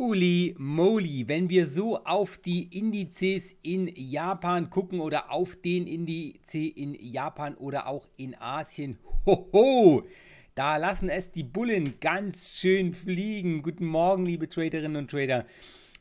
Holy moly, wenn wir so auf die Indizes in Japan gucken oder auf den Indiz in Japan oder auch in Asien, hoho, da lassen es die Bullen ganz schön fliegen. Guten Morgen, liebe Traderinnen und Trader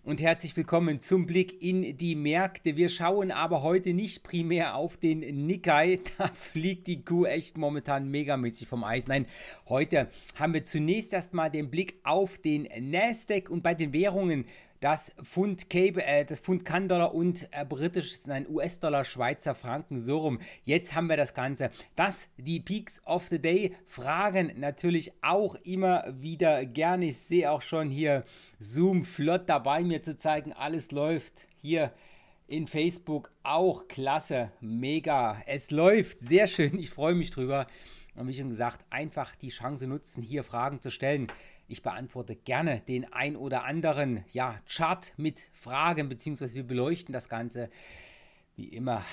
und herzlich willkommen zum Blick in die Märkte. Wir schauen aber heute nicht primär auf den Nikkei, da fliegt die Kuh echt momentan megamäßig vom Eis. Nein, heute haben wir zunächst erstmal den Blick auf den Nasdaq und bei den Währungen das Pfund, Cape, äh, das Pfund Kandollar und äh, britisches, nein, US-Dollar, Schweizer Franken, so rum. Jetzt haben wir das Ganze. Das, die Peaks of the Day, Fragen natürlich auch immer wieder gerne. Ich sehe auch schon hier Zoom flott dabei, mir zu zeigen, alles läuft hier in Facebook auch klasse, mega. Es läuft, sehr schön, ich freue mich drüber. Und wie schon gesagt, einfach die Chance nutzen, hier Fragen zu stellen. Ich beantworte gerne den ein oder anderen ja, Chart mit Fragen, beziehungsweise wir beleuchten das Ganze wie immer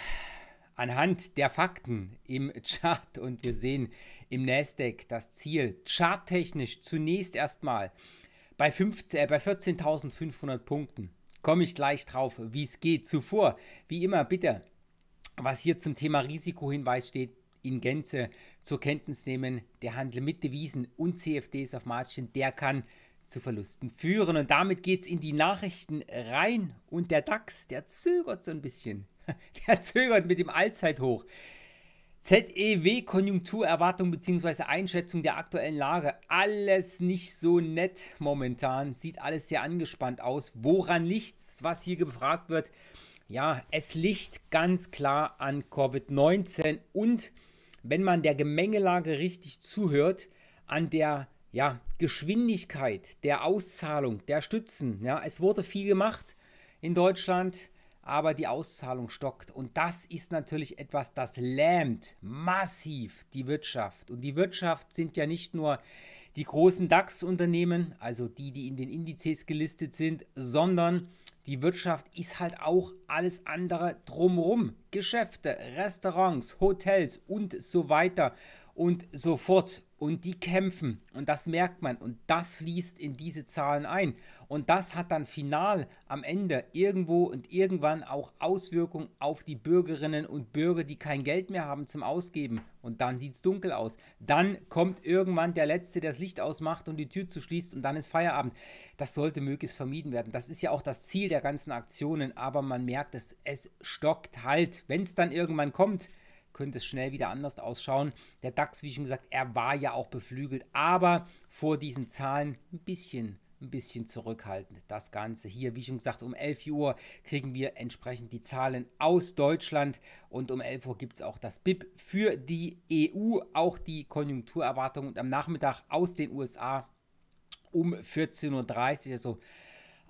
anhand der Fakten im Chart und wir sehen im Nasdaq das Ziel charttechnisch zunächst erstmal bei, äh, bei 14.500 Punkten. Komme ich gleich drauf, wie es geht. Zuvor, wie immer, bitte, was hier zum Thema Risikohinweis steht, in Gänze zur Kenntnis nehmen, der Handel mit Devisen und CFDs auf Margin, der kann zu Verlusten führen. Und damit geht es in die Nachrichten rein. Und der DAX, der zögert so ein bisschen. Der zögert mit dem Allzeithoch. ZEW Konjunkturerwartung bzw. Einschätzung der aktuellen Lage. Alles nicht so nett momentan. Sieht alles sehr angespannt aus. Woran liegt es, was hier gefragt wird? Ja, es liegt ganz klar an Covid-19 und wenn man der Gemengelage richtig zuhört, an der ja, Geschwindigkeit der Auszahlung der Stützen. Ja, es wurde viel gemacht in Deutschland, aber die Auszahlung stockt. Und das ist natürlich etwas, das lähmt massiv die Wirtschaft. Und die Wirtschaft sind ja nicht nur die großen DAX-Unternehmen, also die, die in den Indizes gelistet sind, sondern die Wirtschaft ist halt auch alles andere drumherum. Geschäfte, Restaurants, Hotels und so weiter und sofort Und die kämpfen und das merkt man und das fließt in diese Zahlen ein. Und das hat dann final am Ende irgendwo und irgendwann auch Auswirkungen auf die Bürgerinnen und Bürger, die kein Geld mehr haben zum Ausgeben. Und dann sieht es dunkel aus. Dann kommt irgendwann der Letzte, der das Licht ausmacht und die Tür zuschließt und dann ist Feierabend. Das sollte möglichst vermieden werden. Das ist ja auch das Ziel der ganzen Aktionen, aber man merkt es, es stockt halt, wenn es dann irgendwann kommt könnte es schnell wieder anders ausschauen. Der DAX, wie schon gesagt, er war ja auch beflügelt, aber vor diesen Zahlen ein bisschen ein bisschen zurückhaltend. Das Ganze hier, wie schon gesagt, um 11 Uhr kriegen wir entsprechend die Zahlen aus Deutschland und um 11 Uhr gibt es auch das BIP für die EU, auch die Konjunkturerwartungen und am Nachmittag aus den USA um 14.30 Uhr, also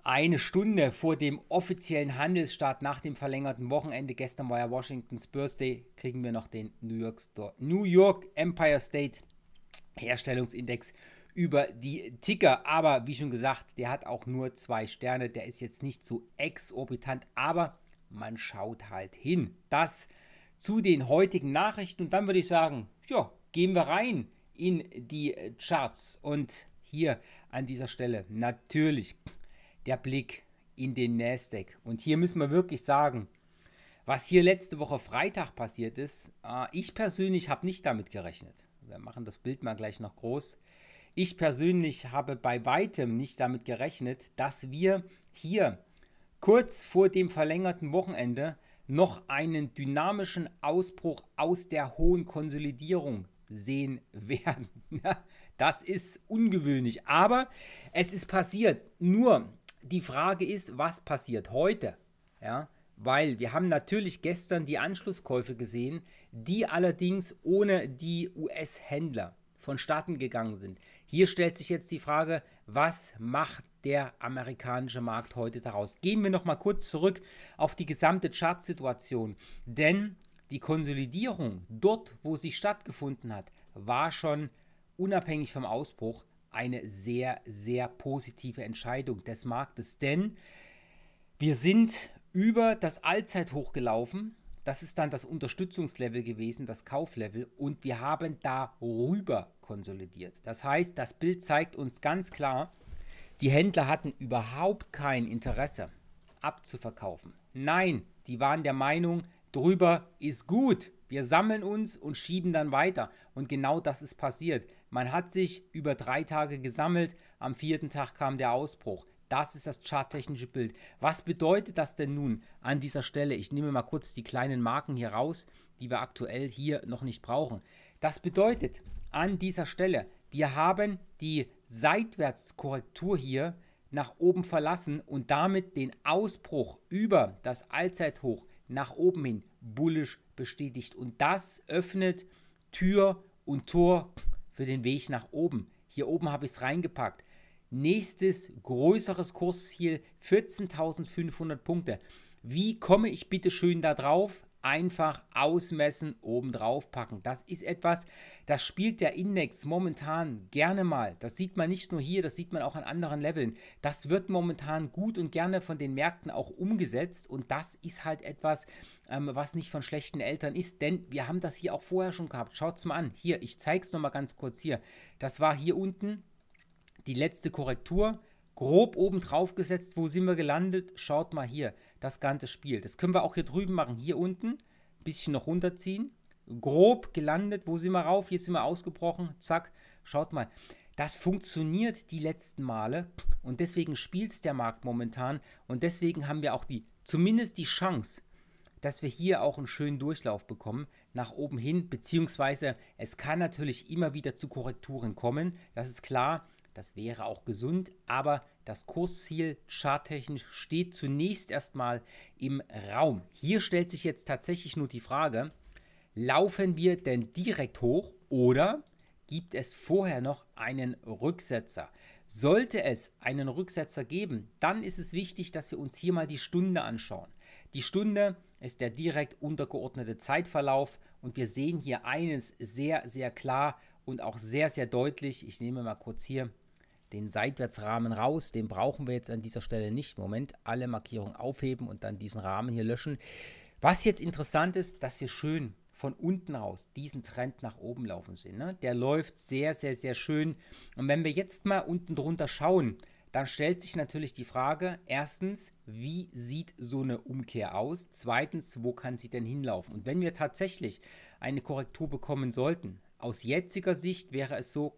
eine Stunde vor dem offiziellen Handelsstart nach dem verlängerten Wochenende, gestern war ja Washington's Birthday, kriegen wir noch den New York, Store, New York Empire State Herstellungsindex über die Ticker. Aber wie schon gesagt, der hat auch nur zwei Sterne, der ist jetzt nicht so exorbitant, aber man schaut halt hin. Das zu den heutigen Nachrichten und dann würde ich sagen, ja, gehen wir rein in die Charts und hier an dieser Stelle natürlich der Blick in den Nasdaq. Und hier müssen wir wirklich sagen, was hier letzte Woche Freitag passiert ist, äh, ich persönlich habe nicht damit gerechnet. Wir machen das Bild mal gleich noch groß. Ich persönlich habe bei weitem nicht damit gerechnet, dass wir hier kurz vor dem verlängerten Wochenende noch einen dynamischen Ausbruch aus der hohen Konsolidierung sehen werden. das ist ungewöhnlich, aber es ist passiert. Nur die Frage ist, was passiert heute? Ja, weil wir haben natürlich gestern die Anschlusskäufe gesehen, die allerdings ohne die US-Händler vonstatten gegangen sind. Hier stellt sich jetzt die Frage, was macht der amerikanische Markt heute daraus? Gehen wir nochmal kurz zurück auf die gesamte Chartsituation, denn die Konsolidierung dort, wo sie stattgefunden hat, war schon unabhängig vom Ausbruch eine sehr, sehr positive Entscheidung des Marktes, denn wir sind über das Allzeithoch gelaufen. Das ist dann das Unterstützungslevel gewesen, das Kauflevel, und wir haben darüber konsolidiert. Das heißt, das Bild zeigt uns ganz klar, die Händler hatten überhaupt kein Interesse abzuverkaufen. Nein, die waren der Meinung, drüber ist gut. Wir sammeln uns und schieben dann weiter. Und genau das ist passiert. Man hat sich über drei Tage gesammelt, am vierten Tag kam der Ausbruch. Das ist das charttechnische Bild. Was bedeutet das denn nun an dieser Stelle? Ich nehme mal kurz die kleinen Marken hier raus, die wir aktuell hier noch nicht brauchen. Das bedeutet an dieser Stelle, wir haben die Seitwärtskorrektur hier nach oben verlassen und damit den Ausbruch über das Allzeithoch nach oben hin bullisch bestätigt. Und das öffnet Tür und Tor für den Weg nach oben. Hier oben habe ich es reingepackt. Nächstes größeres Kursziel 14.500 Punkte. Wie komme ich bitte schön da drauf? einfach ausmessen, oben drauf packen. Das ist etwas, das spielt der Index momentan gerne mal. Das sieht man nicht nur hier, das sieht man auch an anderen Leveln. Das wird momentan gut und gerne von den Märkten auch umgesetzt und das ist halt etwas, ähm, was nicht von schlechten Eltern ist, denn wir haben das hier auch vorher schon gehabt. Schaut es mal an. Hier, ich zeige es nochmal ganz kurz hier. Das war hier unten die letzte Korrektur grob oben drauf gesetzt. Wo sind wir gelandet? Schaut mal hier das ganze Spiel. Das können wir auch hier drüben machen, hier unten, ein bisschen noch runterziehen, grob gelandet, wo sind wir rauf, hier sind wir ausgebrochen, zack, schaut mal. Das funktioniert die letzten Male und deswegen spielt es der Markt momentan und deswegen haben wir auch die, zumindest die Chance, dass wir hier auch einen schönen Durchlauf bekommen nach oben hin, beziehungsweise es kann natürlich immer wieder zu Korrekturen kommen, das ist klar, das wäre auch gesund, aber das Kursziel charttechnisch steht zunächst erstmal im Raum. Hier stellt sich jetzt tatsächlich nur die Frage, laufen wir denn direkt hoch oder gibt es vorher noch einen Rücksetzer? Sollte es einen Rücksetzer geben, dann ist es wichtig, dass wir uns hier mal die Stunde anschauen. Die Stunde ist der direkt untergeordnete Zeitverlauf und wir sehen hier eines sehr, sehr klar und auch sehr, sehr deutlich. Ich nehme mal kurz hier den Seitwärtsrahmen raus. Den brauchen wir jetzt an dieser Stelle nicht. Moment, alle Markierungen aufheben und dann diesen Rahmen hier löschen. Was jetzt interessant ist, dass wir schön von unten aus diesen Trend nach oben laufen sehen. Ne? Der läuft sehr, sehr, sehr schön. Und wenn wir jetzt mal unten drunter schauen, dann stellt sich natürlich die Frage, erstens, wie sieht so eine Umkehr aus? Zweitens, wo kann sie denn hinlaufen? Und wenn wir tatsächlich eine Korrektur bekommen sollten, aus jetziger Sicht wäre es so,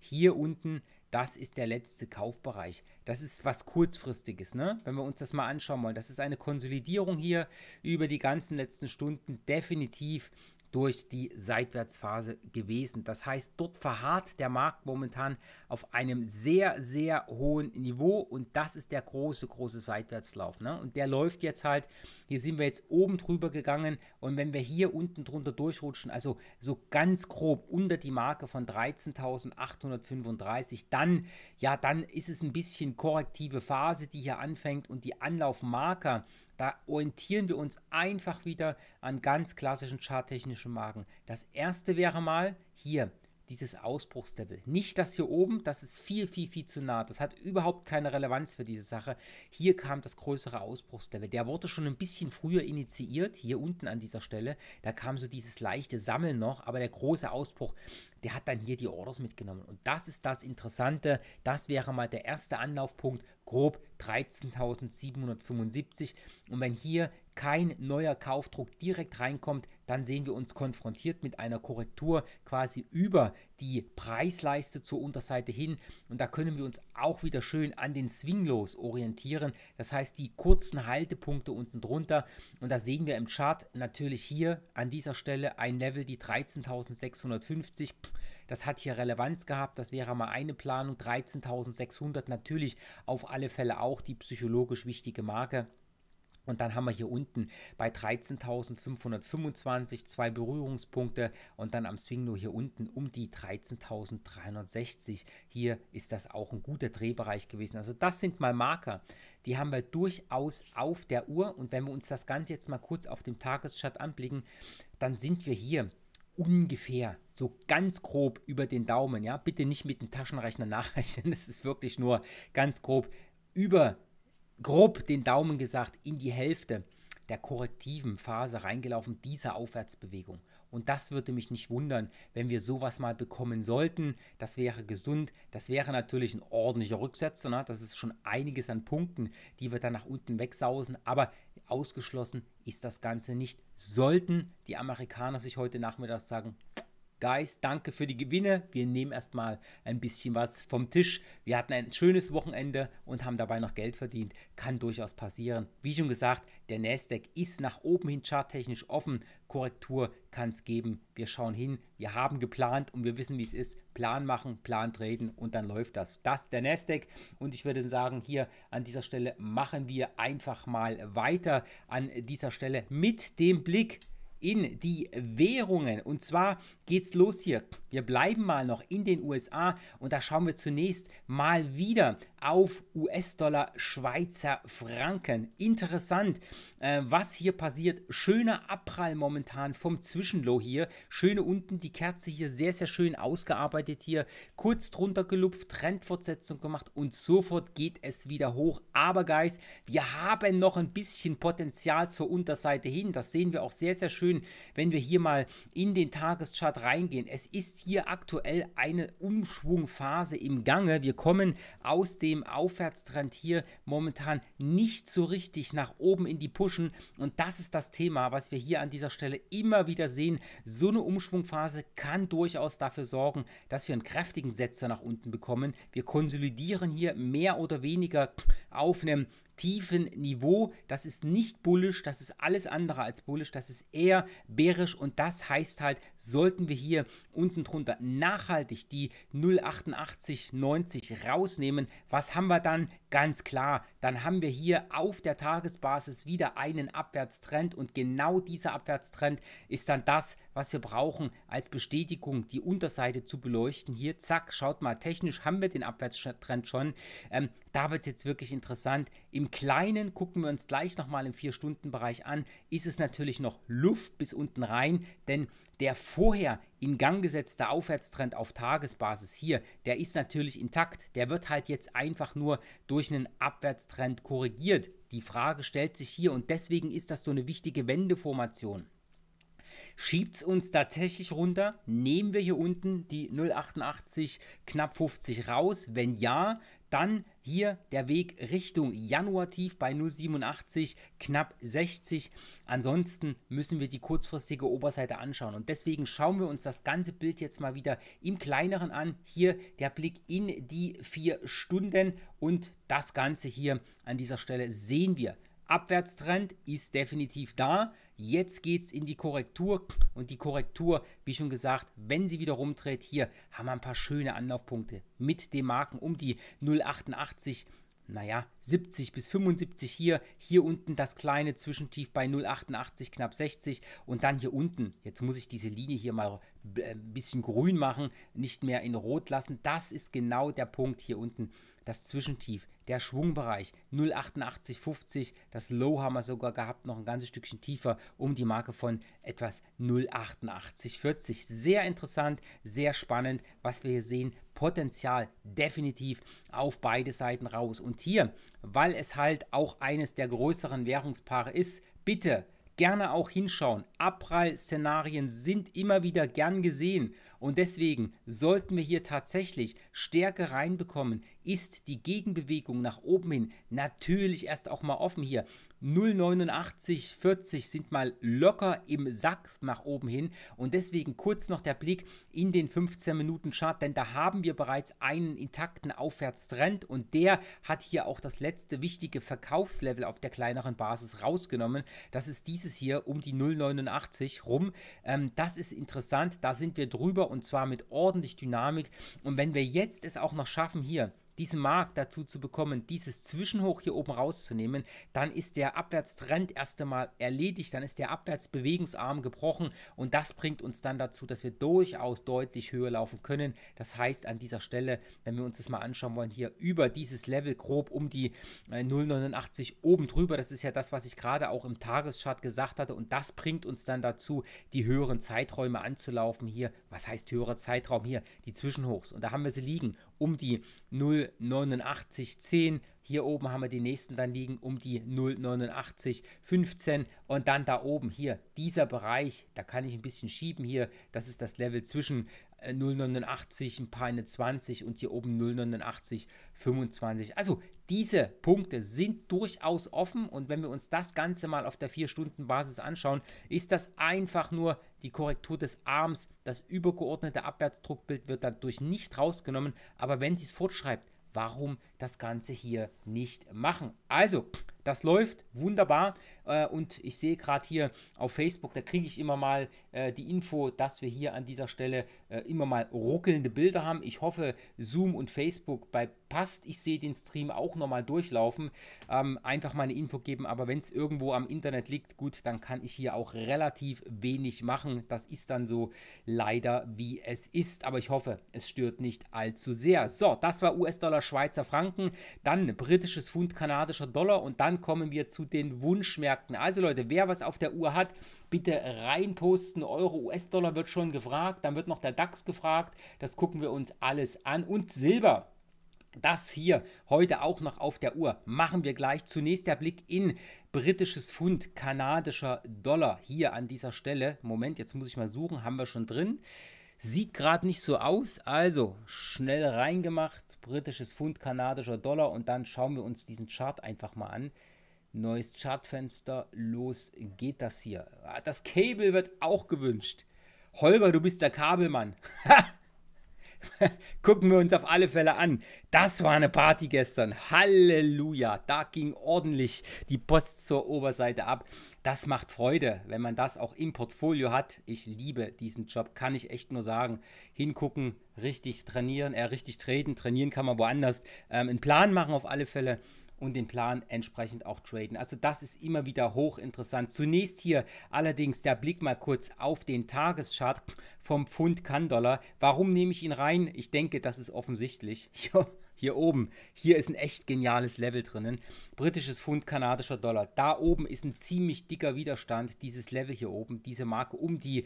hier unten das ist der letzte Kaufbereich. Das ist was kurzfristiges, ne? Wenn wir uns das mal anschauen wollen, das ist eine Konsolidierung hier über die ganzen letzten Stunden definitiv durch die Seitwärtsphase gewesen. Das heißt, dort verharrt der Markt momentan auf einem sehr, sehr hohen Niveau und das ist der große, große Seitwärtslauf. Ne? Und der läuft jetzt halt, hier sind wir jetzt oben drüber gegangen und wenn wir hier unten drunter durchrutschen, also so ganz grob unter die Marke von 13.835, dann, ja, dann ist es ein bisschen korrektive Phase, die hier anfängt und die Anlaufmarker da orientieren wir uns einfach wieder an ganz klassischen charttechnischen Marken. Das erste wäre mal hier dieses Ausbruchslevel. Nicht das hier oben, das ist viel, viel, viel zu nah. Das hat überhaupt keine Relevanz für diese Sache. Hier kam das größere Ausbruchslevel. Der wurde schon ein bisschen früher initiiert, hier unten an dieser Stelle. Da kam so dieses leichte Sammeln noch, aber der große Ausbruch, der hat dann hier die Orders mitgenommen. Und das ist das Interessante. Das wäre mal der erste Anlaufpunkt, grob 13.775. Und wenn hier kein neuer Kaufdruck direkt reinkommt, dann sehen wir uns konfrontiert mit einer Korrektur quasi über die Preisleiste zur Unterseite hin. Und da können wir uns auch wieder schön an den Swinglos orientieren. Das heißt, die kurzen Haltepunkte unten drunter. Und da sehen wir im Chart natürlich hier an dieser Stelle ein Level, die 13.650 das hat hier Relevanz gehabt. Das wäre mal eine Planung. 13.600 natürlich auf alle Fälle auch die psychologisch wichtige Marke. Und dann haben wir hier unten bei 13.525 zwei Berührungspunkte und dann am Swing nur hier unten um die 13.360. Hier ist das auch ein guter Drehbereich gewesen. Also das sind mal Marker, die haben wir durchaus auf der Uhr. Und wenn wir uns das Ganze jetzt mal kurz auf dem Tageschart anblicken, dann sind wir hier ungefähr, so ganz grob über den Daumen, ja, bitte nicht mit dem Taschenrechner nachrechnen, es ist wirklich nur ganz grob über, grob den Daumen gesagt, in die Hälfte der korrektiven Phase reingelaufen, dieser Aufwärtsbewegung. Und das würde mich nicht wundern, wenn wir sowas mal bekommen sollten. Das wäre gesund. Das wäre natürlich ein ordentlicher Rücksetzer. Ne? Das ist schon einiges an Punkten, die wir dann nach unten wegsausen. Aber ausgeschlossen ist das Ganze nicht. Sollten die Amerikaner sich heute Nachmittag sagen, Guys, danke für die Gewinne. Wir nehmen erstmal ein bisschen was vom Tisch. Wir hatten ein schönes Wochenende und haben dabei noch Geld verdient. Kann durchaus passieren. Wie schon gesagt, der Nasdaq ist nach oben hin charttechnisch offen. Korrektur kann es geben. Wir schauen hin. Wir haben geplant und wir wissen, wie es ist. Plan machen, Plan treten und dann läuft das. Das ist der Nasdaq und ich würde sagen, hier an dieser Stelle machen wir einfach mal weiter an dieser Stelle mit dem Blick in die Währungen. Und zwar geht's los hier. Wir bleiben mal noch in den USA und da schauen wir zunächst mal wieder auf US-Dollar, Schweizer Franken. Interessant, äh, was hier passiert. Schöner Abprall momentan vom Zwischenlow hier. Schöne unten, die Kerze hier sehr, sehr schön ausgearbeitet hier. Kurz drunter gelupft, Trendfortsetzung gemacht und sofort geht es wieder hoch. Aber Guys, wir haben noch ein bisschen Potenzial zur Unterseite hin. Das sehen wir auch sehr, sehr schön, wenn wir hier mal in den Tageschart reingehen. Es ist hier aktuell eine Umschwungphase im Gange. Wir kommen aus dem Aufwärtstrend hier momentan nicht so richtig nach oben in die Pushen. Und das ist das Thema, was wir hier an dieser Stelle immer wieder sehen. So eine Umschwungphase kann durchaus dafür sorgen, dass wir einen kräftigen Setzer nach unten bekommen. Wir konsolidieren hier mehr oder weniger auf einem tiefen Niveau. Das ist nicht bullisch, das ist alles andere als bullisch, das ist eher bärisch und das heißt halt, sollten wir hier unten drunter nachhaltig die 0,8890 rausnehmen, was haben wir dann? Ganz klar, dann haben wir hier auf der Tagesbasis wieder einen Abwärtstrend und genau dieser Abwärtstrend ist dann das, was wir brauchen als Bestätigung, die Unterseite zu beleuchten. Hier, zack, schaut mal, technisch haben wir den Abwärtstrend schon. Ähm, da wird es jetzt wirklich interessant. Im Kleinen gucken wir uns gleich nochmal im 4-Stunden-Bereich an. Ist es natürlich noch Luft bis unten rein, denn der vorher in Gang gesetzte Aufwärtstrend auf Tagesbasis hier, der ist natürlich intakt. Der wird halt jetzt einfach nur durch einen Abwärtstrend korrigiert. Die Frage stellt sich hier und deswegen ist das so eine wichtige Wendeformation. Schiebt es uns tatsächlich runter? Nehmen wir hier unten die 088 knapp 50 raus? Wenn ja, dann hier der Weg Richtung Januar tief bei 0,87 knapp 60. Ansonsten müssen wir die kurzfristige Oberseite anschauen. Und deswegen schauen wir uns das ganze Bild jetzt mal wieder im kleineren an. Hier der Blick in die vier Stunden und das Ganze hier an dieser Stelle sehen wir Abwärtstrend ist definitiv da. Jetzt geht es in die Korrektur und die Korrektur, wie schon gesagt, wenn sie wieder rumdreht, hier haben wir ein paar schöne Anlaufpunkte mit den Marken um die 088 naja, 70 bis 75 hier, hier unten das kleine Zwischentief bei 0,88 knapp 60 und dann hier unten, jetzt muss ich diese Linie hier mal äh, ein bisschen grün machen, nicht mehr in rot lassen, das ist genau der Punkt hier unten, das Zwischentief der Schwungbereich 0,8850, das Low haben wir sogar gehabt, noch ein ganzes Stückchen tiefer um die Marke von etwas 0,8840. Sehr interessant, sehr spannend, was wir hier sehen. Potenzial definitiv auf beide Seiten raus. Und hier, weil es halt auch eines der größeren Währungspaare ist, bitte gerne auch hinschauen. Abprall-Szenarien sind immer wieder gern gesehen und deswegen sollten wir hier tatsächlich Stärke reinbekommen. Ist die Gegenbewegung nach oben hin natürlich erst auch mal offen hier. 089,40 sind mal locker im Sack nach oben hin. Und deswegen kurz noch der Blick in den 15-Minuten-Chart, denn da haben wir bereits einen intakten Aufwärtstrend und der hat hier auch das letzte wichtige Verkaufslevel auf der kleineren Basis rausgenommen. Das ist dieses hier um die 0,89 rum. Ähm, das ist interessant, da sind wir drüber und zwar mit ordentlich Dynamik. Und wenn wir jetzt es auch noch schaffen, hier diesen Markt dazu zu bekommen, dieses Zwischenhoch hier oben rauszunehmen, dann ist der Abwärtstrend erst einmal erledigt, dann ist der Abwärtsbewegungsarm gebrochen und das bringt uns dann dazu, dass wir durchaus deutlich höher laufen können. Das heißt an dieser Stelle, wenn wir uns das mal anschauen wollen, hier über dieses Level grob um die 0,89 äh, oben drüber, das ist ja das, was ich gerade auch im Tageschart gesagt hatte und das bringt uns dann dazu, die höheren Zeiträume anzulaufen hier. Was heißt höherer Zeitraum hier? Die Zwischenhochs und da haben wir sie liegen um die 0 0,8910. Hier oben haben wir die nächsten dann liegen um die 0,8915 und dann da oben hier dieser Bereich, da kann ich ein bisschen schieben hier, das ist das Level zwischen 0,89, äh, ein paar eine 20 und hier oben 0,89, Also diese Punkte sind durchaus offen und wenn wir uns das Ganze mal auf der 4-Stunden-Basis anschauen, ist das einfach nur die Korrektur des Arms. Das übergeordnete Abwärtsdruckbild wird dadurch nicht rausgenommen, aber wenn sie es fortschreibt, warum das Ganze hier nicht machen. Also, das läuft wunderbar. Äh, und ich sehe gerade hier auf Facebook, da kriege ich immer mal äh, die Info, dass wir hier an dieser Stelle äh, immer mal ruckelnde Bilder haben. Ich hoffe, Zoom und Facebook bei passt. Ich sehe den Stream auch nochmal durchlaufen. Ähm, einfach mal eine Info geben, aber wenn es irgendwo am Internet liegt, gut, dann kann ich hier auch relativ wenig machen. Das ist dann so leider, wie es ist. Aber ich hoffe, es stört nicht allzu sehr. So, das war US-Dollar, Schweizer Franken, dann britisches Pfund, kanadischer Dollar und dann kommen wir zu den Wunschmärkten Märkten. Also Leute, wer was auf der Uhr hat, bitte reinposten. Euro, US-Dollar wird schon gefragt, dann wird noch der DAX gefragt. Das gucken wir uns alles an. Und Silber. Das hier heute auch noch auf der Uhr. Machen wir gleich zunächst der Blick in britisches Pfund, kanadischer Dollar hier an dieser Stelle. Moment, jetzt muss ich mal suchen, haben wir schon drin. Sieht gerade nicht so aus, also schnell reingemacht, britisches Pfund, kanadischer Dollar und dann schauen wir uns diesen Chart einfach mal an. Neues Chartfenster, los geht das hier. Ah, das Cable wird auch gewünscht. Holger, du bist der Kabelmann. Gucken wir uns auf alle Fälle an. Das war eine Party gestern. Halleluja. Da ging ordentlich die Post zur Oberseite ab. Das macht Freude, wenn man das auch im Portfolio hat. Ich liebe diesen Job, kann ich echt nur sagen. Hingucken, richtig trainieren, äh, richtig treten. Trainieren kann man woanders. Ähm, einen Plan machen auf alle Fälle und den Plan entsprechend auch traden. Also das ist immer wieder hochinteressant. Zunächst hier allerdings der Blick mal kurz auf den Tageschart vom Pfund kann Warum nehme ich ihn rein? Ich denke, das ist offensichtlich. hier oben. Hier ist ein echt geniales Level drinnen. Britisches Pfund, kanadischer Dollar. Da oben ist ein ziemlich dicker Widerstand. Dieses Level hier oben, diese Marke um die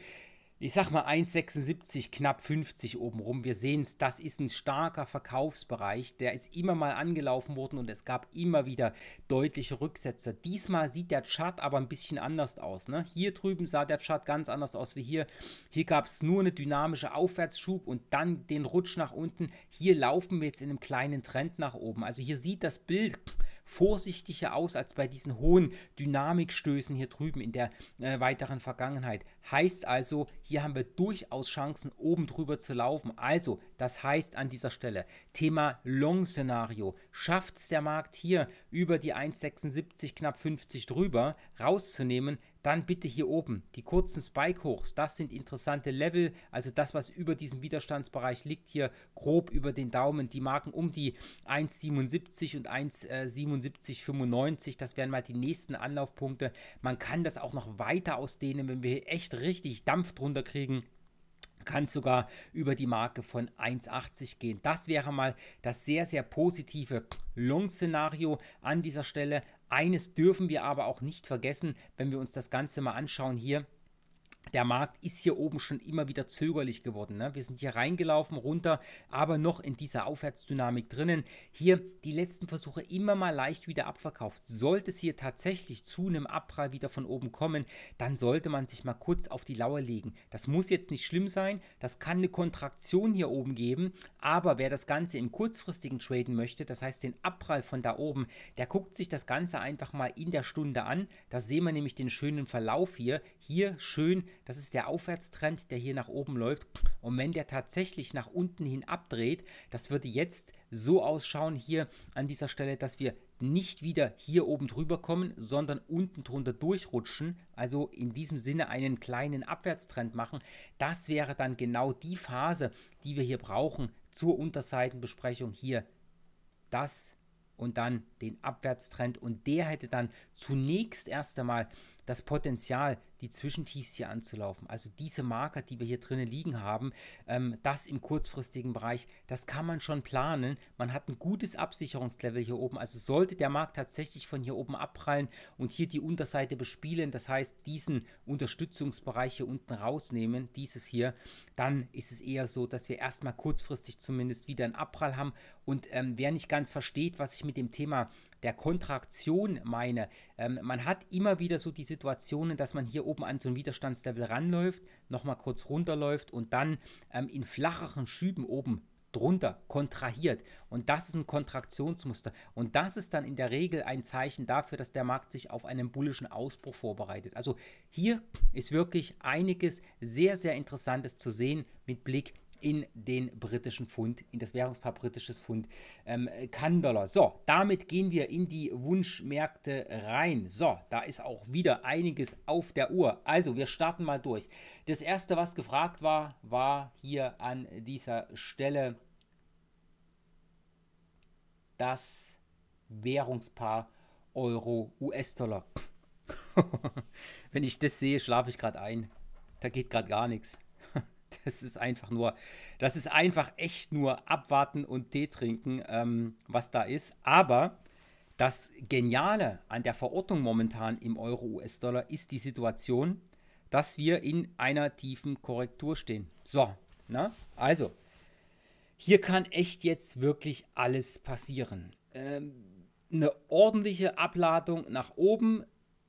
ich sag mal 1,76, knapp 50 obenrum. Wir sehen es, das ist ein starker Verkaufsbereich. Der ist immer mal angelaufen worden und es gab immer wieder deutliche Rücksetzer. Diesmal sieht der Chart aber ein bisschen anders aus. Ne? Hier drüben sah der Chart ganz anders aus wie hier. Hier gab es nur eine dynamische Aufwärtsschub und dann den Rutsch nach unten. Hier laufen wir jetzt in einem kleinen Trend nach oben. Also hier sieht das Bild vorsichtiger aus als bei diesen hohen Dynamikstößen hier drüben in der äh, weiteren Vergangenheit. Heißt also, hier haben wir durchaus Chancen, oben drüber zu laufen. Also, das heißt an dieser Stelle, Thema Long-Szenario. Schafft es der Markt hier über die 1,76 knapp 50 drüber rauszunehmen, dann bitte hier oben die kurzen Spike hochs. Das sind interessante Level, also das, was über diesem Widerstandsbereich liegt, hier grob über den Daumen. Die Marken um die 1,77 und 1,77,95. Äh, das wären mal die nächsten Anlaufpunkte. Man kann das auch noch weiter ausdehnen, wenn wir hier echt richtig Dampf drunter kriegen kann sogar über die Marke von 1,80 gehen. Das wäre mal das sehr, sehr positive Long-Szenario an dieser Stelle. Eines dürfen wir aber auch nicht vergessen, wenn wir uns das Ganze mal anschauen hier der Markt ist hier oben schon immer wieder zögerlich geworden. Ne? Wir sind hier reingelaufen, runter, aber noch in dieser Aufwärtsdynamik drinnen. Hier die letzten Versuche immer mal leicht wieder abverkauft. Sollte es hier tatsächlich zu einem Abprall wieder von oben kommen, dann sollte man sich mal kurz auf die Lauer legen. Das muss jetzt nicht schlimm sein. Das kann eine Kontraktion hier oben geben. Aber wer das Ganze im kurzfristigen traden möchte, das heißt den Abprall von da oben, der guckt sich das Ganze einfach mal in der Stunde an. Da sehen wir nämlich den schönen Verlauf hier. Hier schön das ist der Aufwärtstrend, der hier nach oben läuft. Und wenn der tatsächlich nach unten hin abdreht, das würde jetzt so ausschauen hier an dieser Stelle, dass wir nicht wieder hier oben drüber kommen, sondern unten drunter durchrutschen, also in diesem Sinne einen kleinen Abwärtstrend machen. Das wäre dann genau die Phase, die wir hier brauchen zur Unterseitenbesprechung hier. Das und dann den Abwärtstrend und der hätte dann zunächst erst einmal das Potenzial, die Zwischentiefs hier anzulaufen, also diese Marker, die wir hier drinnen liegen haben, ähm, das im kurzfristigen Bereich, das kann man schon planen. Man hat ein gutes Absicherungslevel hier oben. Also sollte der Markt tatsächlich von hier oben abprallen und hier die Unterseite bespielen, das heißt diesen Unterstützungsbereich hier unten rausnehmen, dieses hier, dann ist es eher so, dass wir erstmal kurzfristig zumindest wieder einen Abprall haben. Und ähm, wer nicht ganz versteht, was ich mit dem Thema der Kontraktion meine. Ähm, man hat immer wieder so die Situationen, dass man hier oben an so ein Widerstandslevel ranläuft, nochmal kurz runterläuft und dann ähm, in flacheren Schüben oben drunter kontrahiert. Und das ist ein Kontraktionsmuster. Und das ist dann in der Regel ein Zeichen dafür, dass der Markt sich auf einen bullischen Ausbruch vorbereitet. Also hier ist wirklich einiges sehr, sehr Interessantes zu sehen mit Blick auf in den britischen Pfund, in das Währungspaar britisches Pfund, ähm, kann So, damit gehen wir in die Wunschmärkte rein. So, da ist auch wieder einiges auf der Uhr. Also, wir starten mal durch. Das erste, was gefragt war, war hier an dieser Stelle das Währungspaar Euro-US-Dollar. Wenn ich das sehe, schlafe ich gerade ein. Da geht gerade gar nichts das ist einfach nur, das ist einfach echt nur abwarten und Tee trinken, ähm, was da ist. Aber das Geniale an der Verortung momentan im Euro-US-Dollar ist die Situation, dass wir in einer tiefen Korrektur stehen. So, na, ne? also, hier kann echt jetzt wirklich alles passieren. Ähm, eine ordentliche Abladung nach oben,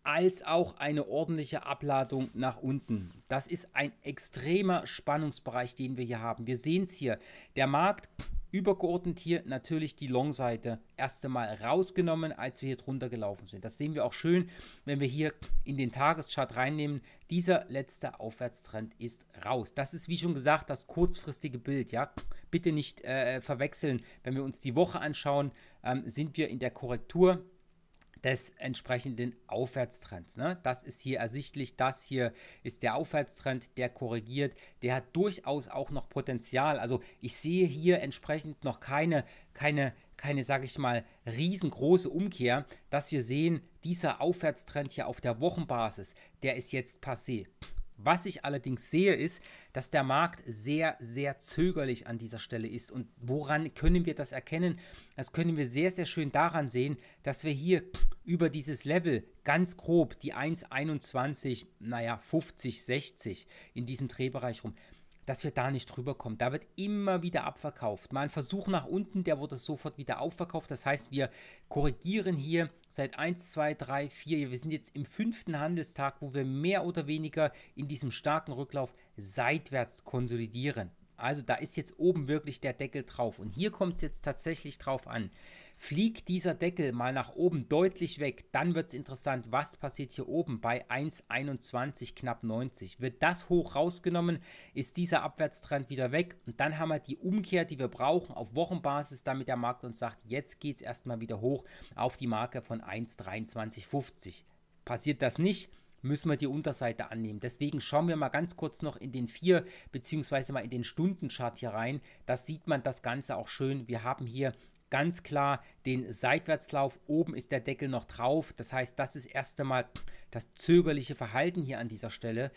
als auch eine ordentliche Abladung nach unten. Das ist ein extremer Spannungsbereich, den wir hier haben. Wir sehen es hier. Der Markt übergeordnet hier natürlich die Long-Seite erst einmal rausgenommen, als wir hier drunter gelaufen sind. Das sehen wir auch schön, wenn wir hier in den Tageschart reinnehmen. Dieser letzte Aufwärtstrend ist raus. Das ist, wie schon gesagt, das kurzfristige Bild. Ja, bitte nicht äh, verwechseln. Wenn wir uns die Woche anschauen, ähm, sind wir in der Korrektur des entsprechenden Aufwärtstrends. Ne? Das ist hier ersichtlich, das hier ist der Aufwärtstrend, der korrigiert, der hat durchaus auch noch Potenzial. Also ich sehe hier entsprechend noch keine, keine, keine, sage ich mal, riesengroße Umkehr, dass wir sehen, dieser Aufwärtstrend hier auf der Wochenbasis, der ist jetzt passé. Was ich allerdings sehe, ist, dass der Markt sehr, sehr zögerlich an dieser Stelle ist. Und woran können wir das erkennen? Das können wir sehr, sehr schön daran sehen, dass wir hier über dieses Level ganz grob die 1,21, naja, 50, 60 in diesem Drehbereich rum, dass wir da nicht drüber kommen. Da wird immer wieder abverkauft. Mal ein Versuch nach unten, der wurde sofort wieder aufverkauft. Das heißt, wir korrigieren hier seit 1, 2, 3, 4. Wir sind jetzt im fünften Handelstag, wo wir mehr oder weniger in diesem starken Rücklauf seitwärts konsolidieren. Also da ist jetzt oben wirklich der Deckel drauf. Und hier kommt es jetzt tatsächlich drauf an. Fliegt dieser Deckel mal nach oben deutlich weg, dann wird es interessant, was passiert hier oben bei 1,21 knapp 90. Wird das hoch rausgenommen, ist dieser Abwärtstrend wieder weg und dann haben wir die Umkehr, die wir brauchen auf Wochenbasis, damit der Markt uns sagt, jetzt geht es erstmal wieder hoch auf die Marke von 1,2350. Passiert das nicht, müssen wir die Unterseite annehmen. Deswegen schauen wir mal ganz kurz noch in den 4 bzw. mal in den Stundenchart hier rein. Das sieht man das Ganze auch schön. Wir haben hier ganz klar den Seitwärtslauf. Oben ist der Deckel noch drauf. Das heißt, das ist erst einmal das zögerliche Verhalten hier an dieser Stelle.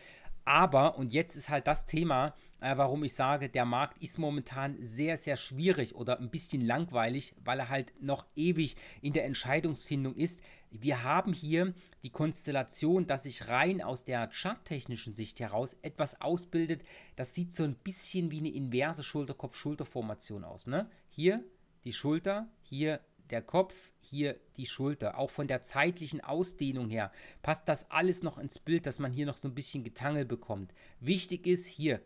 Aber, und jetzt ist halt das Thema, äh, warum ich sage, der Markt ist momentan sehr, sehr schwierig oder ein bisschen langweilig, weil er halt noch ewig in der Entscheidungsfindung ist. Wir haben hier die Konstellation, dass sich rein aus der charttechnischen Sicht heraus etwas ausbildet. Das sieht so ein bisschen wie eine inverse Schulterkopf-Schulterformation aus. Ne? Hier die Schulter, hier der Kopf, hier die Schulter. Auch von der zeitlichen Ausdehnung her passt das alles noch ins Bild, dass man hier noch so ein bisschen Getangel bekommt. Wichtig ist hier,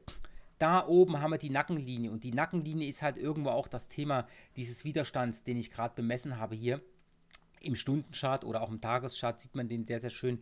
da oben haben wir die Nackenlinie und die Nackenlinie ist halt irgendwo auch das Thema dieses Widerstands, den ich gerade bemessen habe hier. Im Stundenchart oder auch im Tageschart sieht man den sehr, sehr schön.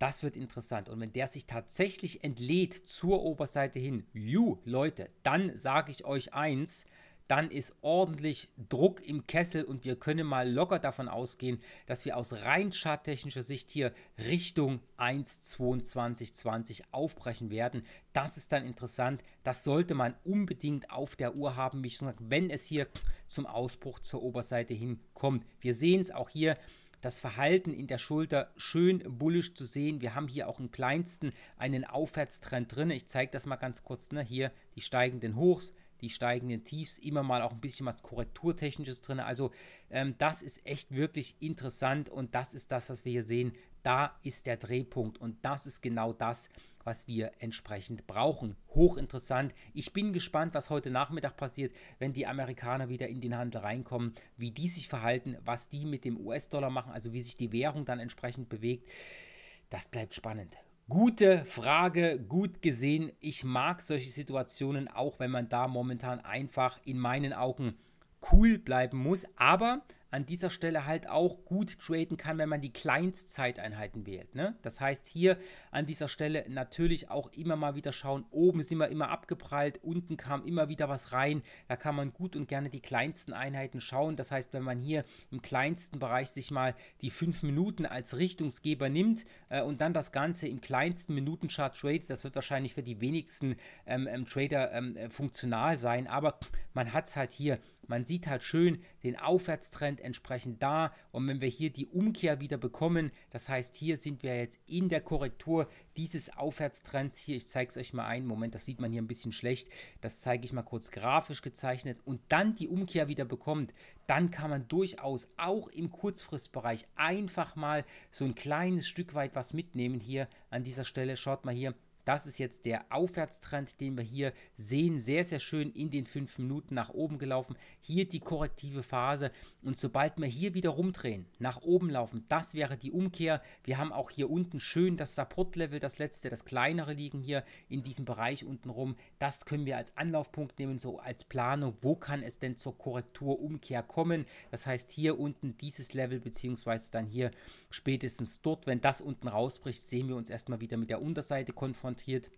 Das wird interessant. Und wenn der sich tatsächlich entlädt zur Oberseite hin, you Leute, dann sage ich euch eins, dann ist ordentlich Druck im Kessel und wir können mal locker davon ausgehen, dass wir aus rein charttechnischer Sicht hier Richtung 1,2220 aufbrechen werden. Das ist dann interessant. Das sollte man unbedingt auf der Uhr haben, wie schon gesagt, wenn es hier zum Ausbruch zur Oberseite hin kommt. Wir sehen es auch hier das Verhalten in der Schulter schön bullisch zu sehen. Wir haben hier auch im kleinsten einen Aufwärtstrend drin. Ich zeige das mal ganz kurz. Ne? Hier die steigenden Hochs, die steigenden Tiefs, immer mal auch ein bisschen was Korrekturtechnisches drin. Also ähm, das ist echt wirklich interessant und das ist das, was wir hier sehen. Da ist der Drehpunkt und das ist genau das, was wir entsprechend brauchen. Hochinteressant. Ich bin gespannt, was heute Nachmittag passiert, wenn die Amerikaner wieder in den Handel reinkommen, wie die sich verhalten, was die mit dem US-Dollar machen, also wie sich die Währung dann entsprechend bewegt. Das bleibt spannend. Gute Frage, gut gesehen. Ich mag solche Situationen auch, wenn man da momentan einfach in meinen Augen cool bleiben muss. Aber an dieser Stelle halt auch gut traden kann, wenn man die Kleinstzeiteinheiten wählt. Ne? Das heißt, hier an dieser Stelle natürlich auch immer mal wieder schauen, oben sind wir immer abgeprallt, unten kam immer wieder was rein. Da kann man gut und gerne die kleinsten Einheiten schauen. Das heißt, wenn man hier im kleinsten Bereich sich mal die 5 Minuten als Richtungsgeber nimmt äh, und dann das Ganze im kleinsten Minutenchart tradet, das wird wahrscheinlich für die wenigsten ähm, ähm, Trader ähm, äh, funktional sein, aber man hat es halt hier. Man sieht halt schön, den Aufwärtstrend entsprechend da. Und wenn wir hier die Umkehr wieder bekommen, das heißt, hier sind wir jetzt in der Korrektur dieses Aufwärtstrends hier. Ich zeige es euch mal einen Moment, das sieht man hier ein bisschen schlecht. Das zeige ich mal kurz grafisch gezeichnet und dann die Umkehr wieder bekommt, dann kann man durchaus auch im Kurzfristbereich einfach mal so ein kleines Stück weit was mitnehmen hier an dieser Stelle. Schaut mal hier, das ist jetzt der Aufwärtstrend, den wir hier sehen. Sehr, sehr schön in den fünf Minuten nach oben gelaufen. Hier die korrektive Phase. Und sobald wir hier wieder rumdrehen, nach oben laufen, das wäre die Umkehr. Wir haben auch hier unten schön das Support-Level, das letzte, das kleinere liegen hier in diesem Bereich unten rum. Das können wir als Anlaufpunkt nehmen, so als Planung. Wo kann es denn zur Korrekturumkehr kommen? Das heißt, hier unten dieses Level, beziehungsweise dann hier spätestens dort, wenn das unten rausbricht, sehen wir uns erstmal wieder mit der Unterseite konfrontiert konfrontiert.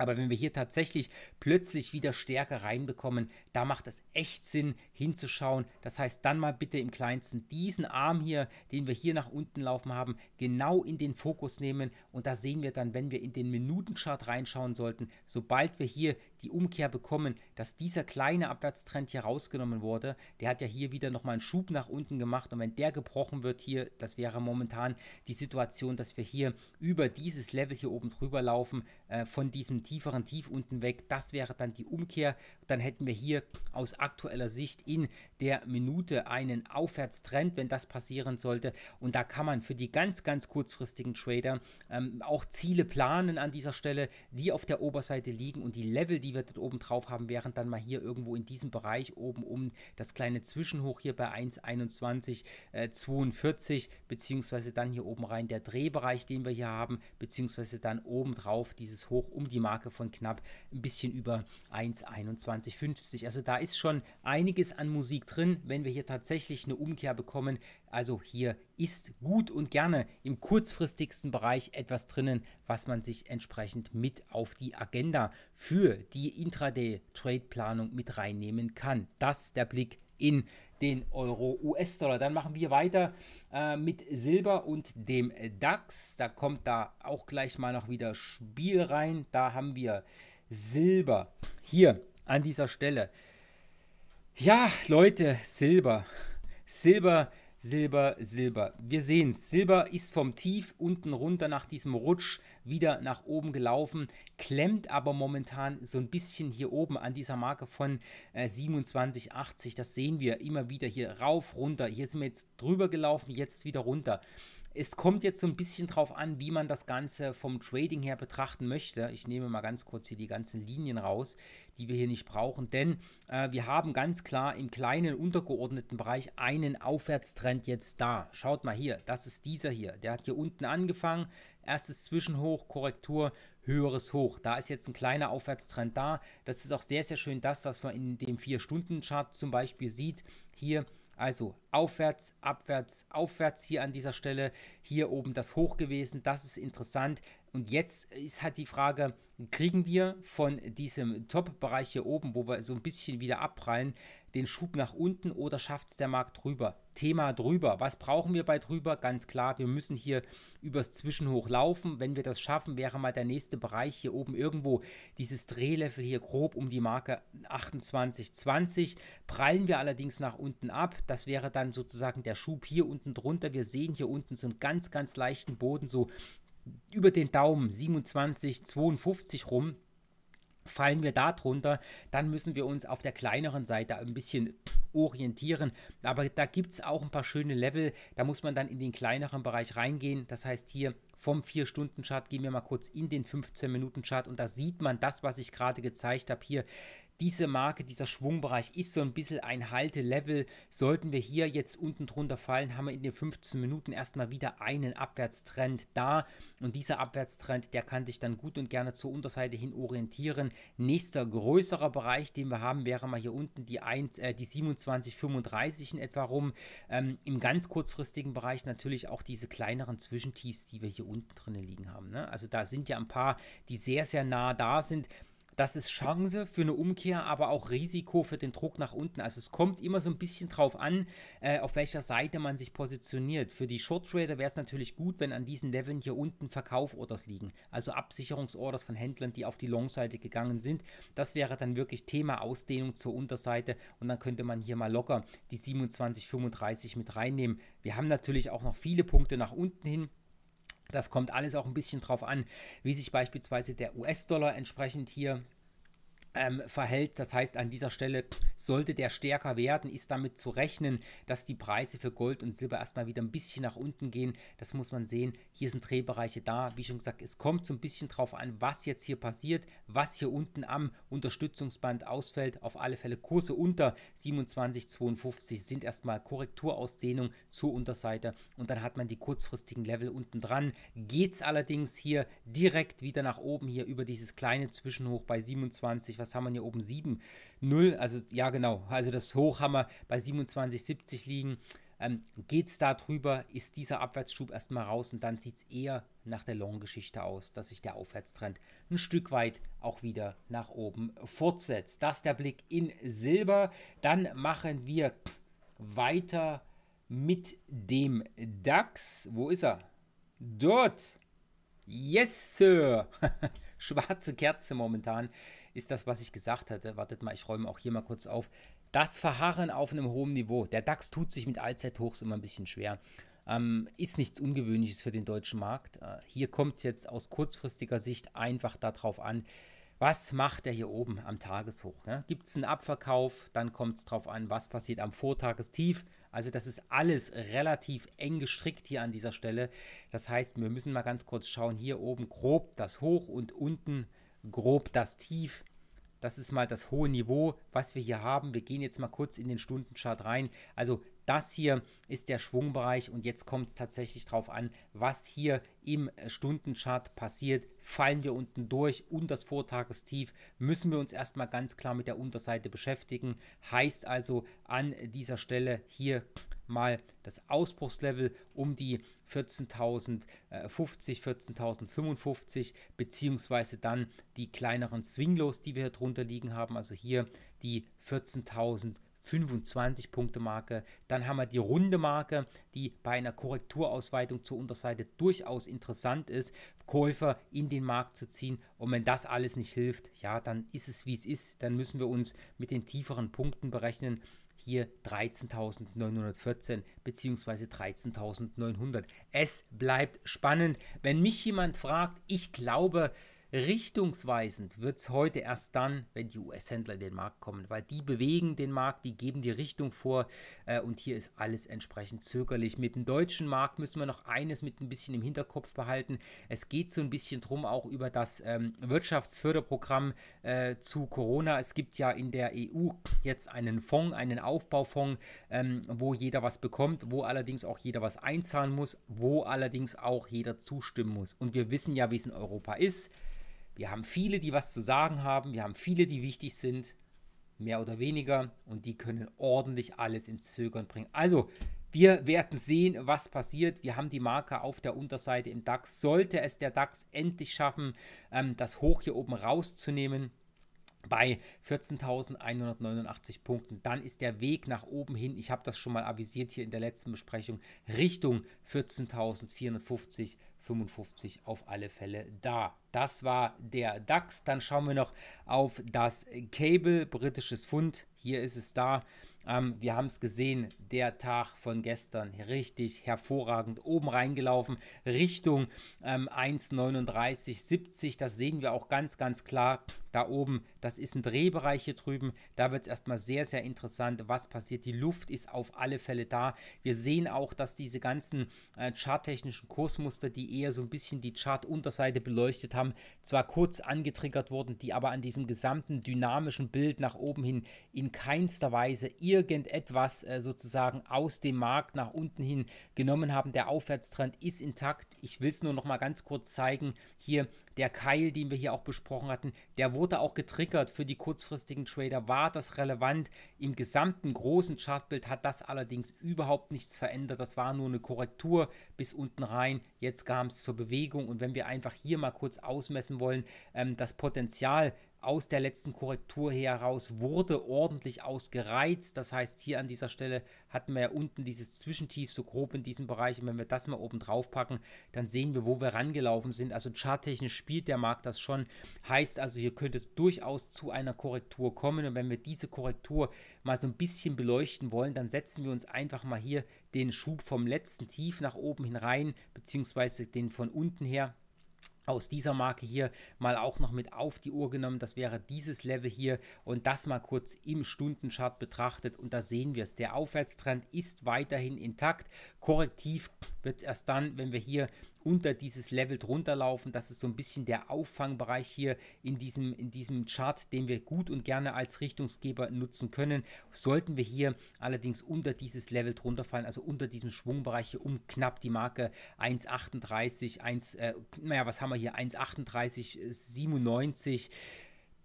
Aber wenn wir hier tatsächlich plötzlich wieder Stärke reinbekommen, da macht es echt Sinn hinzuschauen. Das heißt, dann mal bitte im kleinsten diesen Arm hier, den wir hier nach unten laufen haben, genau in den Fokus nehmen. Und da sehen wir dann, wenn wir in den Minutenchart reinschauen sollten, sobald wir hier die Umkehr bekommen, dass dieser kleine Abwärtstrend hier rausgenommen wurde. Der hat ja hier wieder nochmal einen Schub nach unten gemacht und wenn der gebrochen wird hier, das wäre momentan die Situation, dass wir hier über dieses Level hier oben drüber laufen, äh, von diesem tieferen Tief unten weg. Das wäre dann die Umkehr. Dann hätten wir hier aus aktueller Sicht in der Minute einen Aufwärtstrend, wenn das passieren sollte. Und da kann man für die ganz, ganz kurzfristigen Trader ähm, auch Ziele planen an dieser Stelle, die auf der Oberseite liegen und die Level, die die wir dort oben drauf haben, wären dann mal hier irgendwo in diesem Bereich oben um das kleine Zwischenhoch hier bei 1,2142 äh, 42, beziehungsweise dann hier oben rein der Drehbereich, den wir hier haben, beziehungsweise dann oben drauf dieses Hoch um die Marke von knapp ein bisschen über 1,2150. Also da ist schon einiges an Musik drin. Wenn wir hier tatsächlich eine Umkehr bekommen, also hier ist gut und gerne im kurzfristigsten Bereich etwas drinnen, was man sich entsprechend mit auf die Agenda für die Intraday-Trade-Planung mit reinnehmen kann. Das der Blick in den Euro-US-Dollar. Dann machen wir weiter äh, mit Silber und dem äh, DAX. Da kommt da auch gleich mal noch wieder Spiel rein. Da haben wir Silber hier an dieser Stelle. Ja, Leute, Silber. Silber Silber, Silber. Wir sehen es. Silber ist vom Tief unten runter nach diesem Rutsch wieder nach oben gelaufen, klemmt aber momentan so ein bisschen hier oben an dieser Marke von äh, 27,80. Das sehen wir immer wieder hier rauf, runter. Hier sind wir jetzt drüber gelaufen, jetzt wieder runter es kommt jetzt so ein bisschen drauf an, wie man das Ganze vom Trading her betrachten möchte. Ich nehme mal ganz kurz hier die ganzen Linien raus, die wir hier nicht brauchen, denn äh, wir haben ganz klar im kleinen untergeordneten Bereich einen Aufwärtstrend jetzt da. Schaut mal hier, das ist dieser hier. Der hat hier unten angefangen, erstes Zwischenhoch, Korrektur, höheres Hoch. Da ist jetzt ein kleiner Aufwärtstrend da. Das ist auch sehr, sehr schön das, was man in dem 4-Stunden-Chart zum Beispiel sieht. Hier also aufwärts, abwärts, aufwärts hier an dieser Stelle. Hier oben das Hoch gewesen. Das ist interessant. Und jetzt ist halt die Frage, kriegen wir von diesem Top-Bereich hier oben, wo wir so ein bisschen wieder abprallen, den Schub nach unten oder schafft es der Markt drüber? Thema drüber. Was brauchen wir bei drüber? Ganz klar, wir müssen hier übers Zwischenhoch laufen. Wenn wir das schaffen, wäre mal der nächste Bereich hier oben irgendwo dieses Drehlevel hier grob um die Marke 28,20. Prallen wir allerdings nach unten ab. Das wäre dann sozusagen der Schub hier unten drunter. Wir sehen hier unten so einen ganz, ganz leichten Boden, so über den Daumen 27, 52 rum fallen wir da drunter, dann müssen wir uns auf der kleineren Seite ein bisschen orientieren. Aber da gibt es auch ein paar schöne Level. Da muss man dann in den kleineren Bereich reingehen. Das heißt hier vom 4-Stunden-Chart gehen wir mal kurz in den 15-Minuten-Chart und da sieht man das, was ich gerade gezeigt habe hier diese Marke, dieser Schwungbereich ist so ein bisschen ein Haltelevel. Sollten wir hier jetzt unten drunter fallen, haben wir in den 15 Minuten erstmal wieder einen Abwärtstrend da. Und dieser Abwärtstrend, der kann sich dann gut und gerne zur Unterseite hin orientieren. Nächster größerer Bereich, den wir haben, wäre mal hier unten die, äh, die 27,35 in etwa rum. Ähm, Im ganz kurzfristigen Bereich natürlich auch diese kleineren Zwischentiefs, die wir hier unten drin liegen haben. Ne? Also da sind ja ein paar, die sehr, sehr nah da sind das ist Chance für eine Umkehr, aber auch Risiko für den Druck nach unten. Also es kommt immer so ein bisschen drauf an, äh, auf welcher Seite man sich positioniert. Für die Short Trader wäre es natürlich gut, wenn an diesen Leveln hier unten Verkauforders liegen, also Absicherungsorders von Händlern, die auf die Long-Seite gegangen sind. Das wäre dann wirklich Thema Ausdehnung zur Unterseite und dann könnte man hier mal locker die 27,35 mit reinnehmen. Wir haben natürlich auch noch viele Punkte nach unten hin. Das kommt alles auch ein bisschen drauf an, wie sich beispielsweise der US-Dollar entsprechend hier ähm, verhält. Das heißt, an dieser Stelle sollte der stärker werden, ist damit zu rechnen, dass die Preise für Gold und Silber erstmal wieder ein bisschen nach unten gehen. Das muss man sehen. Hier sind Drehbereiche da. Wie schon gesagt, es kommt so ein bisschen drauf an, was jetzt hier passiert, was hier unten am Unterstützungsband ausfällt. Auf alle Fälle Kurse unter 27,52 sind erstmal Korrekturausdehnung zur Unterseite und dann hat man die kurzfristigen Level unten dran. Geht es allerdings hier direkt wieder nach oben, hier über dieses kleine Zwischenhoch bei 27, was was haben wir hier oben? 7,0. Also ja, genau. Also das Hoch haben wir bei 27,70 liegen. Ähm, Geht es da drüber, ist dieser Abwärtsschub erstmal raus und dann sieht es eher nach der Long-Geschichte aus, dass sich der Aufwärtstrend ein Stück weit auch wieder nach oben fortsetzt. Das ist der Blick in Silber. Dann machen wir weiter mit dem DAX. Wo ist er? Dort. Yes, Sir. Schwarze Kerze momentan ist das, was ich gesagt hatte. Wartet mal, ich räume auch hier mal kurz auf. Das Verharren auf einem hohen Niveau. Der DAX tut sich mit Allzeithochs immer ein bisschen schwer. Ähm, ist nichts Ungewöhnliches für den deutschen Markt. Äh, hier kommt es jetzt aus kurzfristiger Sicht einfach darauf an, was macht er hier oben am Tageshoch? Ne? Gibt es einen Abverkauf? Dann kommt es darauf an, was passiert am Vortagestief. Also das ist alles relativ eng gestrickt hier an dieser Stelle. Das heißt, wir müssen mal ganz kurz schauen, hier oben grob das Hoch und unten grob das Tief. Das ist mal das hohe Niveau, was wir hier haben. Wir gehen jetzt mal kurz in den Stundenchart rein. Also das hier ist der Schwungbereich und jetzt kommt es tatsächlich darauf an, was hier im Stundenchart passiert. Fallen wir unten durch und das Vortagestief, müssen wir uns erstmal ganz klar mit der Unterseite beschäftigen. Heißt also an dieser Stelle hier mal das Ausbruchslevel um die 14.050, 14.055, äh, beziehungsweise dann die kleineren Swinglos, die wir hier drunter liegen haben, also hier die 14.000. 25 Punkte Marke. Dann haben wir die runde Marke, die bei einer Korrekturausweitung zur Unterseite durchaus interessant ist, Käufer in den Markt zu ziehen. Und wenn das alles nicht hilft, ja, dann ist es wie es ist. Dann müssen wir uns mit den tieferen Punkten berechnen hier 13.914 bzw. 13.900. Es bleibt spannend. Wenn mich jemand fragt, ich glaube, Richtungsweisend wird es heute erst dann, wenn die US-Händler in den Markt kommen, weil die bewegen den Markt, die geben die Richtung vor äh, und hier ist alles entsprechend zögerlich. Mit dem deutschen Markt müssen wir noch eines mit ein bisschen im Hinterkopf behalten. Es geht so ein bisschen drum auch über das ähm, Wirtschaftsförderprogramm äh, zu Corona. Es gibt ja in der EU jetzt einen Fonds, einen Aufbaufonds, ähm, wo jeder was bekommt, wo allerdings auch jeder was einzahlen muss, wo allerdings auch jeder zustimmen muss. Und wir wissen ja, wie es in Europa ist. Wir haben viele, die was zu sagen haben. Wir haben viele, die wichtig sind, mehr oder weniger. Und die können ordentlich alles in Zögern bringen. Also, wir werden sehen, was passiert. Wir haben die Marke auf der Unterseite im DAX. Sollte es der DAX endlich schaffen, ähm, das Hoch hier oben rauszunehmen, bei 14.189 Punkten. Dann ist der Weg nach oben hin, ich habe das schon mal avisiert hier in der letzten Besprechung, Richtung 14.450, 55 auf alle Fälle da. Das war der DAX. Dann schauen wir noch auf das Cable, britisches Fund. Hier ist es da. Ähm, wir haben es gesehen, der Tag von gestern richtig hervorragend oben reingelaufen, Richtung ähm, 1,3970. Das sehen wir auch ganz, ganz klar. Da oben, das ist ein Drehbereich hier drüben. Da wird es erstmal sehr, sehr interessant, was passiert. Die Luft ist auf alle Fälle da. Wir sehen auch, dass diese ganzen äh, charttechnischen Kursmuster, die eher so ein bisschen die Chartunterseite beleuchtet haben, zwar kurz angetriggert wurden, die aber an diesem gesamten dynamischen Bild nach oben hin in keinster Weise irgendetwas äh, sozusagen aus dem Markt nach unten hin genommen haben. Der Aufwärtstrend ist intakt. Ich will es nur noch mal ganz kurz zeigen. Hier der Keil, den wir hier auch besprochen hatten, der wurde auch getriggert für die kurzfristigen Trader. War das relevant? Im gesamten großen Chartbild hat das allerdings überhaupt nichts verändert. Das war nur eine Korrektur bis unten rein. Jetzt kam es zur Bewegung und wenn wir einfach hier mal kurz ausmessen wollen, ähm, das Potenzial, aus der letzten Korrektur heraus wurde ordentlich ausgereizt. Das heißt, hier an dieser Stelle hatten wir ja unten dieses Zwischentief so grob in diesem Bereich. Und wenn wir das mal oben drauf packen, dann sehen wir, wo wir rangelaufen sind. Also charttechnisch spielt der Markt das schon. Heißt also, hier könnte es durchaus zu einer Korrektur kommen. Und wenn wir diese Korrektur mal so ein bisschen beleuchten wollen, dann setzen wir uns einfach mal hier den Schub vom letzten Tief nach oben hin rein, beziehungsweise den von unten her aus dieser Marke hier mal auch noch mit auf die Uhr genommen. Das wäre dieses Level hier und das mal kurz im Stundenchart betrachtet und da sehen wir es. Der Aufwärtstrend ist weiterhin intakt. Korrektiv wird es erst dann, wenn wir hier unter dieses Level drunter laufen. Das ist so ein bisschen der Auffangbereich hier in diesem, in diesem Chart, den wir gut und gerne als Richtungsgeber nutzen können. Sollten wir hier allerdings unter dieses Level drunter fallen, also unter diesem Schwungbereich hier um knapp die Marke 1,38, 1, äh, naja, was haben wir hier? 1,38, 97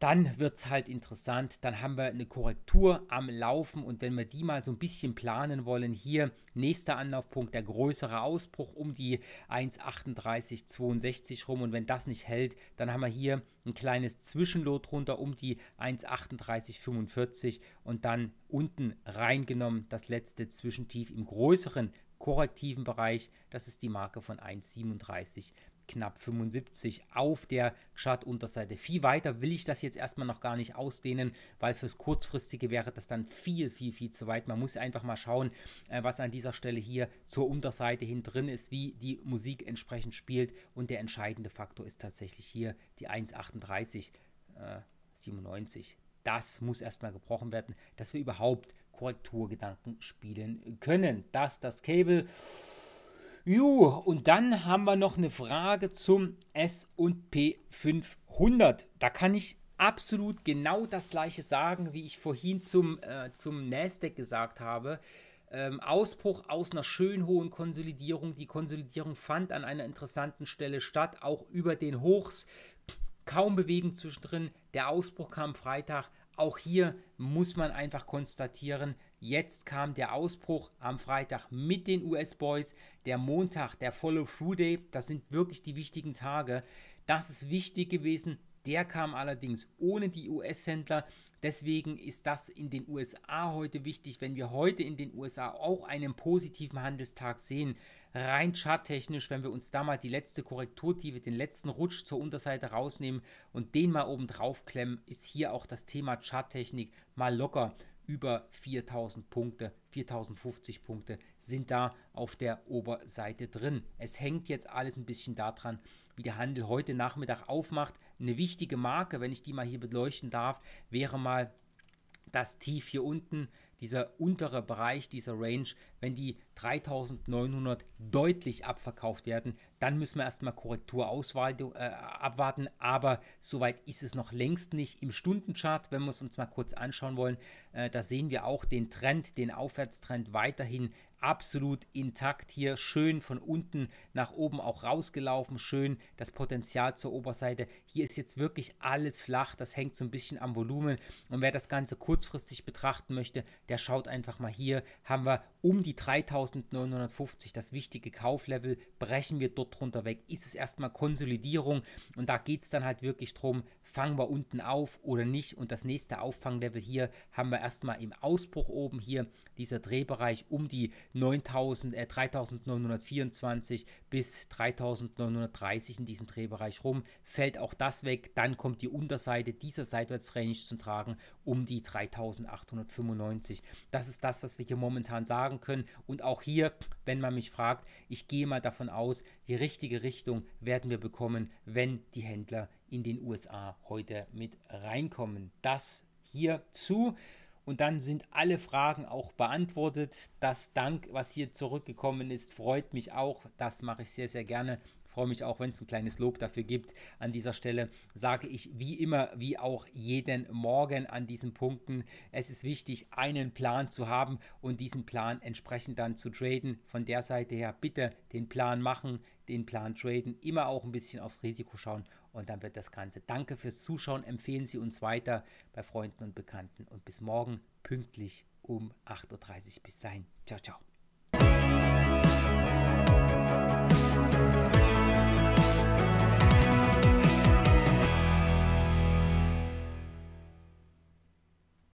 dann wird es halt interessant. Dann haben wir eine Korrektur am Laufen und wenn wir die mal so ein bisschen planen wollen, hier nächster Anlaufpunkt, der größere Ausbruch um die 1,3862 rum und wenn das nicht hält, dann haben wir hier ein kleines Zwischenlot runter um die 1,3845 und dann unten reingenommen das letzte Zwischentief im größeren korrektiven Bereich, das ist die Marke von 1,37 knapp 75 auf der Chartunterseite. Viel weiter will ich das jetzt erstmal noch gar nicht ausdehnen, weil fürs kurzfristige wäre das dann viel, viel, viel zu weit. Man muss einfach mal schauen, äh, was an dieser Stelle hier zur Unterseite hin drin ist, wie die Musik entsprechend spielt und der entscheidende Faktor ist tatsächlich hier die 1,38,97. äh, Das muss erstmal gebrochen werden, dass wir überhaupt Korrekturgedanken spielen können. Das, das Cable. Jo, und dann haben wir noch eine Frage zum S&P 500. Da kann ich absolut genau das gleiche sagen, wie ich vorhin zum, äh, zum Nasdaq gesagt habe. Ähm, Ausbruch aus einer schön hohen Konsolidierung. Die Konsolidierung fand an einer interessanten Stelle statt, auch über den Hochs. Kaum Bewegung zwischendrin. Der Ausbruch kam Freitag. Auch hier muss man einfach konstatieren, Jetzt kam der Ausbruch am Freitag mit den US-Boys, der Montag, der Follow-Through-Day. Das sind wirklich die wichtigen Tage. Das ist wichtig gewesen. Der kam allerdings ohne die US-Händler. Deswegen ist das in den USA heute wichtig, wenn wir heute in den USA auch einen positiven Handelstag sehen. Rein charttechnisch, wenn wir uns da mal die letzte Korrekturtiefe, den letzten Rutsch zur Unterseite rausnehmen und den mal oben drauf klemmen, ist hier auch das Thema Charttechnik mal locker über 4000 Punkte, 4050 Punkte sind da auf der Oberseite drin. Es hängt jetzt alles ein bisschen daran, wie der Handel heute Nachmittag aufmacht. Eine wichtige Marke, wenn ich die mal hier beleuchten darf, wäre mal das Tief hier unten dieser untere Bereich, dieser Range, wenn die 3900 deutlich abverkauft werden, dann müssen wir erstmal Korrektur äh, abwarten, aber soweit ist es noch längst nicht. Im Stundenchart, wenn wir es uns mal kurz anschauen wollen, äh, da sehen wir auch den Trend, den Aufwärtstrend weiterhin absolut intakt hier, schön von unten nach oben auch rausgelaufen, schön das Potenzial zur Oberseite. Hier ist jetzt wirklich alles flach, das hängt so ein bisschen am Volumen und wer das Ganze kurzfristig betrachten möchte, der schaut einfach mal hier, haben wir um die 3950 das wichtige Kauflevel, brechen wir dort drunter weg, ist es erstmal Konsolidierung und da geht es dann halt wirklich drum, fangen wir unten auf oder nicht und das nächste Auffanglevel hier haben wir erstmal im Ausbruch oben hier, dieser Drehbereich um die 3924 äh, bis 3930 in diesem Drehbereich rum. Fällt auch das weg, dann kommt die Unterseite dieser Seitwärtsrange zum Tragen um die 3895. Das ist das, was wir hier momentan sagen können. Und auch hier, wenn man mich fragt, ich gehe mal davon aus, die richtige Richtung werden wir bekommen, wenn die Händler in den USA heute mit reinkommen. Das hierzu. Und dann sind alle Fragen auch beantwortet. Das Dank, was hier zurückgekommen ist, freut mich auch. Das mache ich sehr, sehr gerne. Freue mich auch, wenn es ein kleines Lob dafür gibt. An dieser Stelle sage ich wie immer, wie auch jeden Morgen an diesen Punkten, es ist wichtig, einen Plan zu haben und diesen Plan entsprechend dann zu traden. Von der Seite her bitte den Plan machen, den Plan traden, immer auch ein bisschen aufs Risiko schauen und dann wird das Ganze. Danke fürs Zuschauen. Empfehlen Sie uns weiter bei Freunden und Bekannten und bis morgen pünktlich um 8.30 Uhr. Bis dahin. Ciao, ciao.